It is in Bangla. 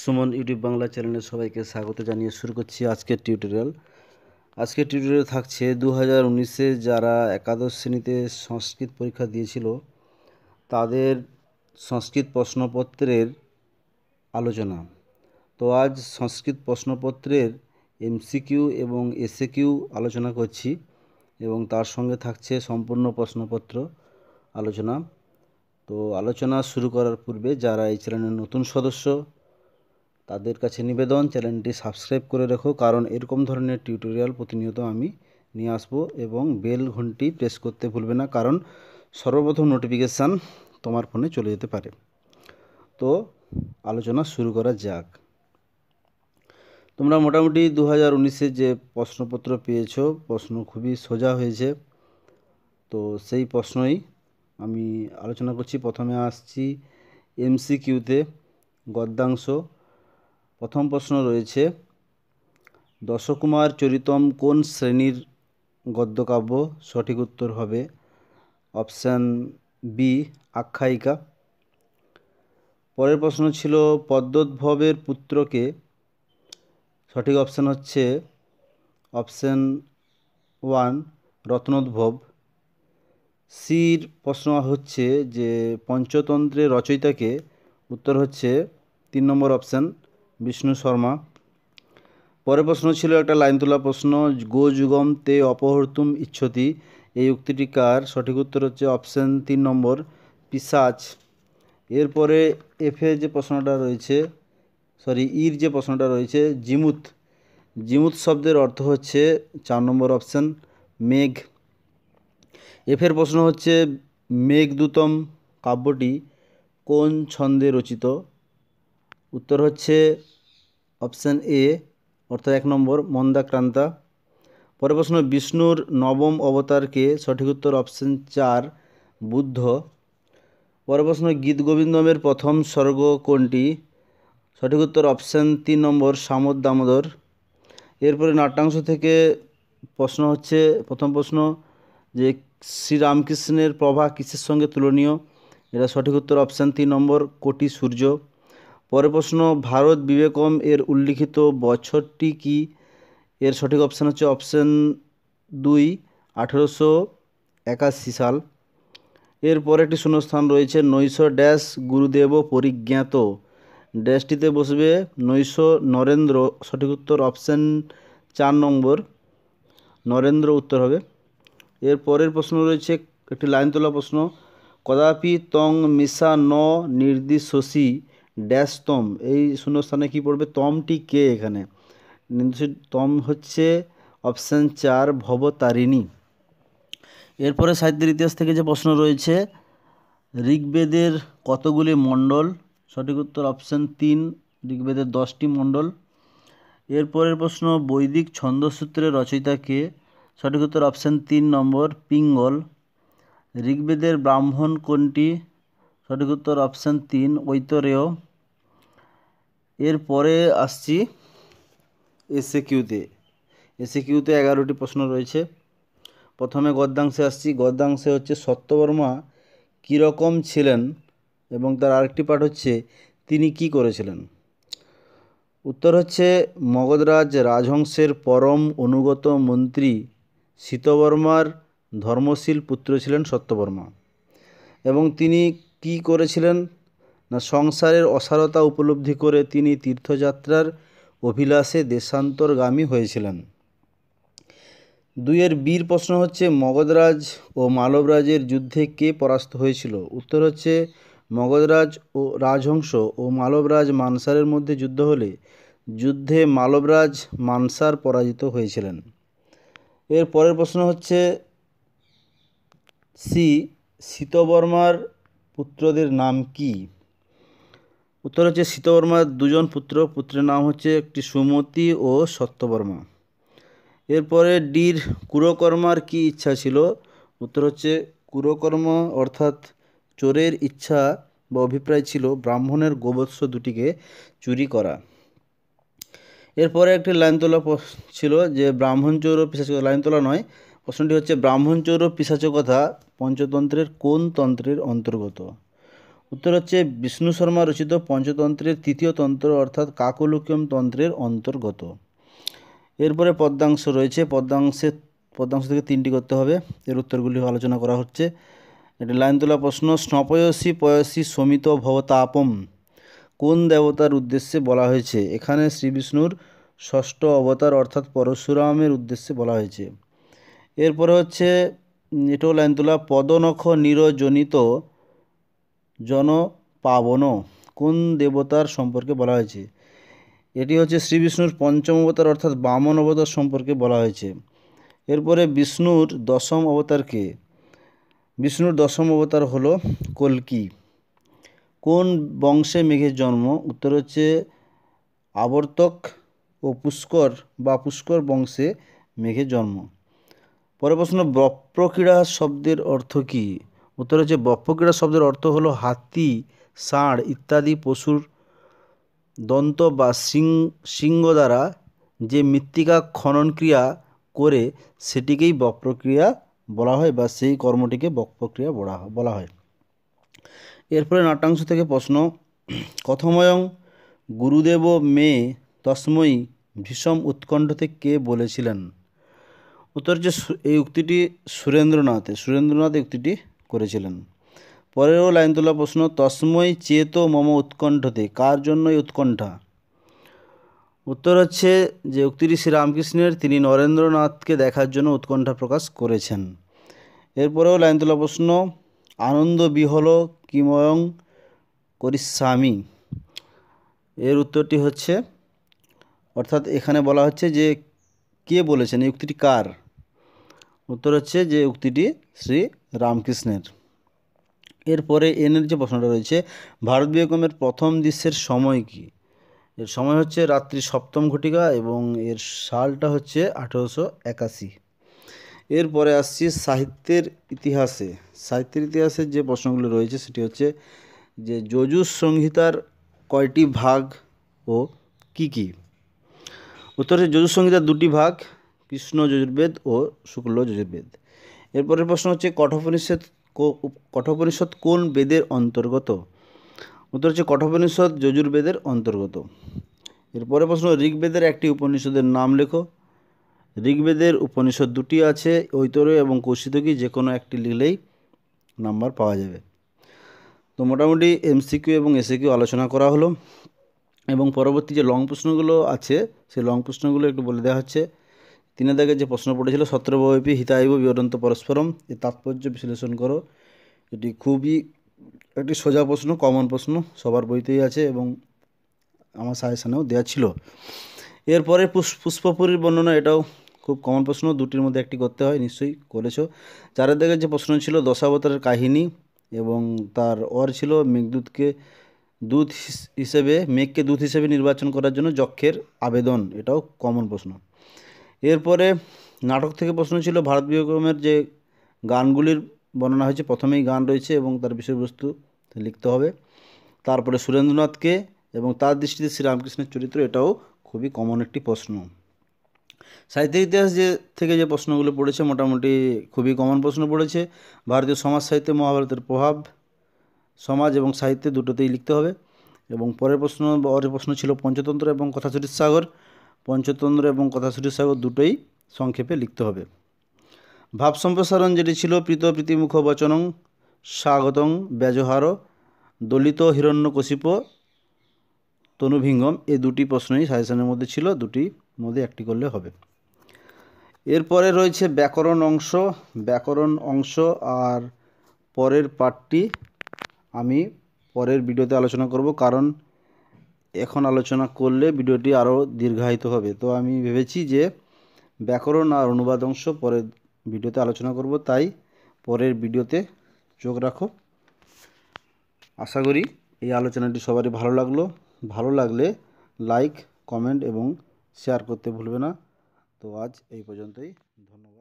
সুমন ইউটিউব বাংলা চ্যানেলে সবাইকে স্বাগত জানিয়ে শুরু করছি আজকের টিউটোরিয়াল আজকের টিউটোরিয়াল থাকছে দু হাজার উনিশে যারা একাদশ শ্রেণীতে সংস্কৃত পরীক্ষা দিয়েছিল তাদের সংস্কৃত প্রশ্নপত্রের আলোচনা তো আজ সংস্কৃত প্রশ্নপত্রের এমসিকিউ এবং কিউ আলোচনা করছি এবং তার সঙ্গে থাকছে সম্পূর্ণ প্রশ্নপত্র আলোচনা তো আলোচনা শুরু করার পূর্বে যারা এই চ্যানেলের নতুন সদস্য তাদের কাছে নিবেদন চ্যানেলটি সাবস্ক্রাইব করে রেখো কারণ এরকম ধরনের টিউটোরিয়াল প্রতিনিয়ত আমি নিয়ে আসবো এবং বেল ঘন্টি প্রেস করতে ভুলবে না কারণ সর্বপ্রথম নোটিফিকেশান তোমার ফোনে চলে যেতে পারে তো আলোচনা শুরু করা যাক তোমরা মোটামুটি দু হাজার উনিশে যে প্রশ্নপত্র পেয়েছ প্রশ্ন খুবই সোজা হয়েছে তো সেই প্রশ্নই আমি আলোচনা করছি প্রথমে আসছি এমসিকিউতে গদ্যাংশ প্রথম প্রশ্ন রয়েছে দশকুমার চরিতম কোন শ্রেণীর গদ্যকাব্য সঠিক উত্তর হবে অপশান বি আখ্যায়িকা পরের প্রশ্ন ছিল পদ্মোদ্ভবের পুত্রকে সঠিক অপশান হচ্ছে অপশান ওয়ান রত্নোদ্ভব সির প্রশ্ন হচ্ছে যে পঞ্চতন্ত্রের রচয়িতাকে উত্তর হচ্ছে তিন নম্বর অপশান বিষ্ণু শর্মা পরের প্রশ্ন ছিল একটা লাইন তোলা প্রশ্ন গো যুগম তে অপহর্তুম ইচ্ছতি এই উক্তিটি কার সঠিক উত্তর হচ্ছে অপশান তিন নম্বর পিসাচ এরপরে এফে যে প্রশ্নটা রয়েছে সরি ইর যে প্রশ্নটা রয়েছে জিমুত জিমুত শব্দের অর্থ হচ্ছে চার নম্বর অপশান মেঘ এফের প্রশ্ন হচ্ছে মেঘদূতম কাব্যটি কোন ছন্দে রচিত উত্তর হচ্ছে অপশান এ অর্থাৎ এক নম্বর মন্দাক্রান্তা পরের প্রশ্ন বিষ্ণুর নবম অবতারকে সঠিক উত্তর অপশান চার বুদ্ধ পরের প্রশ্ন গীত গোবিন্দমের প্রথম স্বর্গ কোনটি সঠিক উত্তর অপশান তিন নম্বর সামদ দামোদর এরপরে নাট্যাংশ থেকে প্রশ্ন হচ্ছে প্রথম প্রশ্ন যে শ্রীরামকৃষ্ণের প্রভা কিসের সঙ্গে তুলনীয় এটা সঠিক উত্তর অপশান তিন নম্বর কোটি সূর্য পরের প্রশ্ন ভারত বিবেকম এর উল্লিখিত বছরটি কি এর সঠিক অপশান হচ্ছে অপশান দুই আঠেরোশো একাশি সাল এরপর একটি শূন্যস্থান রয়েছে নৈশ ড্যাশ গুরুদেব পরিজ্ঞাত ড্যাশটিতে বসবে নৈশ নরেন্দ্র সঠিক উত্তর অপশান চার নম্বর নরেন্দ্র উত্তর হবে এর পরের প্রশ্ন রয়েছে একটি লাইন তোলা প্রশ্ন কদাপি তং মিশা ন নির্দিশসী ড্যাশ তম এই শূন্যস্থানে কি পড়বে তমটি কে এখানে তম হচ্ছে অপশান চার ভবতারিণী এরপরে সাহিত্যের ইতিহাস থেকে যে প্রশ্ন রয়েছে ঋগ্বেদের কতগুলি মণ্ডল সঠিক উত্তর অপশান তিন ঋগ্বেদের দশটি মণ্ডল এরপরের প্রশ্ন বৈদিক ছন্দসূত্রের রচয়িতা কে সঠিক উত্তর অপশান তিন নম্বর পিঙ্গল ঋগ্বেদের ব্রাহ্মণ কোনটি সঠিক উত্তর অপশান তিন ঐতরেয় এরপরে আসছি এসে কিউতে এসে কিউতে এগারোটি প্রশ্ন রয়েছে প্রথমে গদ্যাংশে আসছি গদ্যাংশে হচ্ছে সত্যবর্মা কীরকম ছিলেন এবং তার আরেকটি পাঠ হচ্ছে তিনি কি করেছিলেন উত্তর হচ্ছে মগধরাজ রাজহংসের পরম অনুগত মন্ত্রী শীতবর্মার ধর্মশীল পুত্র ছিলেন সত্যবর্মা এবং তিনি কি করেছিলেন না সংসারের অসারতা উপলব্ধি করে তিনি তীর্থযাত্রার অভিলাষে দেশান্তরগামী হয়েছিলেন দুইয়ের বীর প্রশ্ন হচ্ছে মগধরাজ ও মালবরাজের যুদ্ধে কে পরাস্ত হয়েছিল উত্তর হচ্ছে মগধরাজ ও রাজহংস ও মালবরাজ মানসারের মধ্যে যুদ্ধ হলে যুদ্ধে মালবরাজ মানসার পরাজিত হয়েছিলেন এর পরের প্রশ্ন হচ্ছে সি শীতবর্মার পুত্রদের নাম কি উত্তর হচ্ছে শীতবর্মার দুজন পুত্র পুত্রের নাম হচ্ছে একটি সুমতি ও সত্যবর্মা এরপরে ডির কুরকর্মার কি ইচ্ছা ছিল উত্তর হচ্ছে কুরকর্ম অর্থাৎ চোরের ইচ্ছা বা অভিপ্রায় ছিল ব্রাহ্মণের গোবৎস দুটিকে চুরি করা এরপরে একটি লাইন তোলা ছিল যে ব্রাহ্মণ চোর ও লাইন তোলা নয় প্রশ্নটি হচ্ছে ব্রাহ্মণচৌর পিসাচকথা পঞ্চতন্ত্রের কোন তন্ত্রের অন্তর্গত উত্তর হচ্ছে বিষ্ণু শর্মা রচিত পঞ্চতন্ত্রের তৃতীয় তন্ত্র অর্থাৎ কাকলুকিয়ম তন্ত্রের অন্তর্গত এরপরে পদ্মাংশ রয়েছে পদ্মাংশে পদ্মাংশ থেকে তিনটি করতে হবে এর উত্তরগুলি আলোচনা করা হচ্ছে এটি লাইন তোলা প্রশ্ন স্নপয়সী পয়সী সমিত ভবতাপম কোন দেবতার উদ্দেশ্যে বলা হয়েছে এখানে শ্রীবিষ্ণুর ষষ্ঠ অবতার অর্থাৎ পরশুরামের উদ্দেশ্যে বলা হয়েছে এরপরে হচ্ছে এটা লাইন তোলা পদনখ নিরজনিত জন পাবন কোন দেবতার সম্পর্কে বলা হয়েছে এটি হচ্ছে শ্রী বিষ্ণুর পঞ্চম অবতার অর্থাৎ বামন অবতার সম্পর্কে বলা হয়েছে এরপরে বিষ্ণুর দশম অবতারকে বিষ্ণুর দশম অবতার হলো কলকি কোন বংশে মেঘের জন্ম উত্তর হচ্ছে আবর্তক ও পুষ্কর বা পুষ্কর বংশে মেঘের জন্ম পরের প্রশ্ন বপ্রক্রীড়া শব্দের অর্থ কী উত্তর হচ্ছে বপ্রক্রীড়া শব্দের অর্থ হলো হাতি ষাঁড় ইত্যাদি পশুর দন্ত বা শিং সিংহ দ্বারা যে মৃত্তিকা খনন ক্রিয়া করে সেটিকেই বপ্রক্রিয়া বলা হয় বা সেই কর্মটিকে বপ্রক্রিয়া বলা বলা হয় এরপরে নাট্যাংশ থেকে প্রশ্ন কথময়ং গুরুদেব মে তস্ময়ী ভীষম উৎকণ্ঠতে কে বলেছিলেন উত্তর যে এই উক্তিটি সুরেন্দ্রনাথে সুরেন্দ্রনাথ উক্তিটি করেছিলেন পরেরও লাইন তোলা প্রশ্ন তসময় চেত মম উৎকণ্ঠতে কার জন্য এই উৎকণ্ঠা উত্তর হচ্ছে যে উক্তিটি শ্রীরামকৃষ্ণের তিনি নরেন্দ্রনাথকে দেখার জন্য উৎকণ্ঠা প্রকাশ করেছেন এরপরেও লাইন তোলা প্রশ্ন আনন্দ বিহল কিময়ং করিস্বামী এর উত্তরটি হচ্ছে অর্থাৎ এখানে বলা হচ্ছে যে কে বলেছেন এই উক্তিটি কার উত্তর হচ্ছে যে উক্তিটি শ্রী রামকৃষ্ণের এরপরে এনের যে প্রশ্নটা রয়েছে ভারত বিয়কমের প্রথম দৃশ্যের সময় কি এর সময় হচ্ছে রাত্রি সপ্তম ঘটিকা এবং এর সালটা হচ্ছে আঠেরোশো একাশি এরপরে আসছি সাহিত্যের ইতিহাসে সাহিত্যের ইতিহাসের যে প্রশ্নগুলো রয়েছে সেটি হচ্ছে যে যজুস সংহিতার কয়টি ভাগ ও কি কি উত্তরে যজুস সংহিতার দুটি ভাগ কৃষ্ণ যজুর্বেদ ও শুক্ল যজুর্বেদ এরপরের প্রশ্ন হচ্ছে কঠোপনিষদ কঠোপনিষদ কোন বেদের অন্তর্গত উত্তর হচ্ছে কঠোপনিষদ যজুর্বেদের অন্তর্গত এরপরের প্রশ্ন ঋগ্বেদের একটি উপনিষদের নাম লেখো ঋগ্বেদের উপনিষদ দুটি আছে ঐতর এবং কৌশিতকী যে কোনো একটি লিখলেই নাম্বার পাওয়া যাবে তো মোটামুটি এমসিকিউ এবং কিউ আলোচনা করা হলো এবং পরবর্তী যে লং প্রশ্নগুলো আছে সেই লং প্রশ্নগুলো একটু বলে দেওয়া হচ্ছে তিনি দেখে যে প্রশ্ন পড়েছিল সত্রবপী হিতায়ব বিবরন্ত পরস্পরম এর তাৎপর্য বিশ্লেষণ করো এটি খুবই একটি সোজা প্রশ্ন কমন প্রশ্ন সবার বইতেই আছে এবং আমার সাজেশানেও দেওয়া ছিল এরপরে পুষ্পপুরীর বর্ণনা এটাও খুব কমন প্রশ্ন দুটির মধ্যে একটি করতে হয় নিশ্চয়ই করেছো চারের দিকে যে প্রশ্ন ছিল দশাবতারের কাহিনী এবং তার অর ছিল মেঘদূতকে দূত হিসেবে মেঘকে দূত হিসেবে নির্বাচন করার জন্য যক্ষের আবেদন এটাও কমন প্রশ্ন এরপরে নাটক থেকে প্রশ্ন ছিল ভারত বিক্রমের যে গানগুলির বর্ণনা হয়েছে প্রথমেই গান রয়েছে এবং তার বিষয়বস্তু লিখতে হবে তারপরে সুরেন্দ্রনাথকে এবং তার দৃষ্টিতে শ্রীরামকৃষ্ণের চরিত্র এটাও খুবই কমন একটি প্রশ্ন সাহিত্যের ইতিহাস যে থেকে যে প্রশ্নগুলো পড়েছে মোটামুটি খুবই কমন প্রশ্ন পড়েছে ভারতীয় সমাজ সাহিত্যে মহাভারতের প্রভাব সমাজ এবং সাহিত্যে দুটোতেই লিখতে হবে এবং পরের প্রশ্ন পরের প্রশ্ন ছিল পঞ্চতন্ত্র এবং কথাচরিত সাগর পঞ্চতন্ত্র এবং কথাশ্রী সাগর দুটোই সংক্ষেপে লিখতে হবে ভাব সম্প্রসারণ যেটি ছিল প্রীত প্রীতিমুখ বচনং স্বাগতং ব্যজহার দলিত হিরণ্যকশিপ তনুভিঙ্গম এই দুটি প্রশ্নই সাজেশনের মধ্যে ছিল দুটি মধ্যে একটি করলে হবে এরপরে রয়েছে ব্যাকরণ অংশ ব্যাকরণ অংশ আর পরের পাঠটি আমি পরের ভিডিওতে আলোচনা করব কারণ এখন আলোচনা করলে ভিডিওটি আরও দীর্ঘায়িত হবে তো আমি ভেবেছি যে ব্যাকরণ আর অনুবাদ অংশ পরের ভিডিওতে আলোচনা করব তাই পরের ভিডিওতে চোখ রাখো আশা করি এই আলোচনাটি সবারই ভালো লাগলো ভালো লাগলে লাইক কমেন্ট এবং শেয়ার করতে ভুলবে না তো আজ এই পর্যন্তই ধন্যবাদ